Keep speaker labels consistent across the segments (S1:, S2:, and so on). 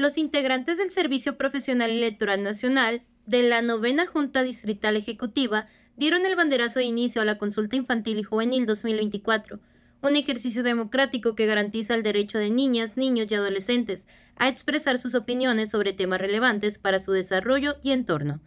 S1: los integrantes del Servicio Profesional Electoral Nacional de la novena Junta Distrital Ejecutiva dieron el banderazo de inicio a la consulta infantil y juvenil 2024, un ejercicio democrático que garantiza el derecho de niñas, niños y adolescentes a expresar sus opiniones sobre temas relevantes para su desarrollo y entorno.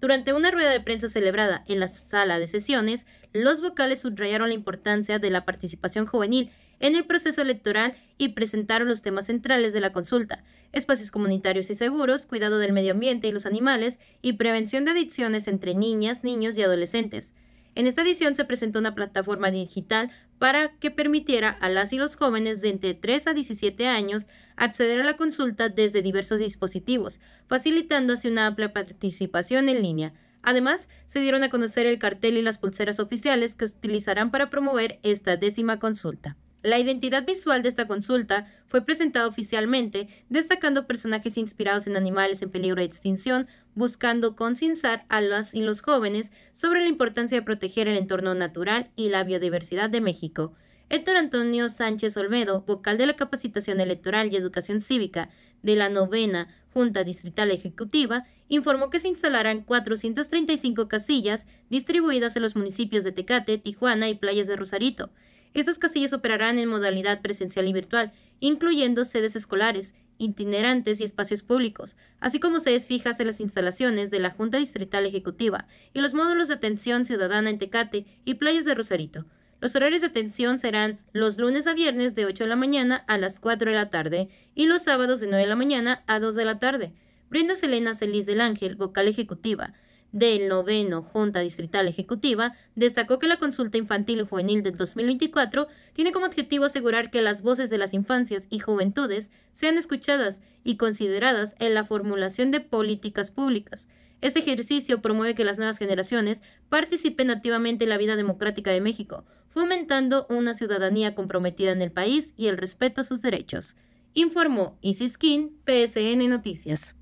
S1: Durante una rueda de prensa celebrada en la sala de sesiones, los vocales subrayaron la importancia de la participación juvenil en el proceso electoral y presentaron los temas centrales de la consulta, espacios comunitarios y seguros, cuidado del medio ambiente y los animales y prevención de adicciones entre niñas, niños y adolescentes. En esta edición se presentó una plataforma digital para que permitiera a las y los jóvenes de entre 3 a 17 años acceder a la consulta desde diversos dispositivos, facilitando así una amplia participación en línea. Además, se dieron a conocer el cartel y las pulseras oficiales que utilizarán para promover esta décima consulta. La identidad visual de esta consulta fue presentada oficialmente, destacando personajes inspirados en animales en peligro de extinción, buscando concienciar a las y los jóvenes sobre la importancia de proteger el entorno natural y la biodiversidad de México. Héctor Antonio Sánchez Olmedo, vocal de la capacitación electoral y educación cívica de la novena Junta Distrital Ejecutiva, informó que se instalarán 435 casillas distribuidas en los municipios de Tecate, Tijuana y Playas de Rosarito, estas casillas operarán en modalidad presencial y virtual, incluyendo sedes escolares, itinerantes y espacios públicos, así como sedes fijas en las instalaciones de la Junta Distrital Ejecutiva y los módulos de atención ciudadana en Tecate y playas de Rosarito. Los horarios de atención serán los lunes a viernes de 8 de la mañana a las 4 de la tarde y los sábados de 9 de la mañana a 2 de la tarde. Brenda Selena Celis del Ángel, vocal ejecutiva, del noveno Junta Distrital Ejecutiva, destacó que la consulta infantil y juvenil del 2024 tiene como objetivo asegurar que las voces de las infancias y juventudes sean escuchadas y consideradas en la formulación de políticas públicas. Este ejercicio promueve que las nuevas generaciones participen activamente en la vida democrática de México, fomentando una ciudadanía comprometida en el país y el respeto a sus derechos, informó Isis Isiskin, PSN Noticias.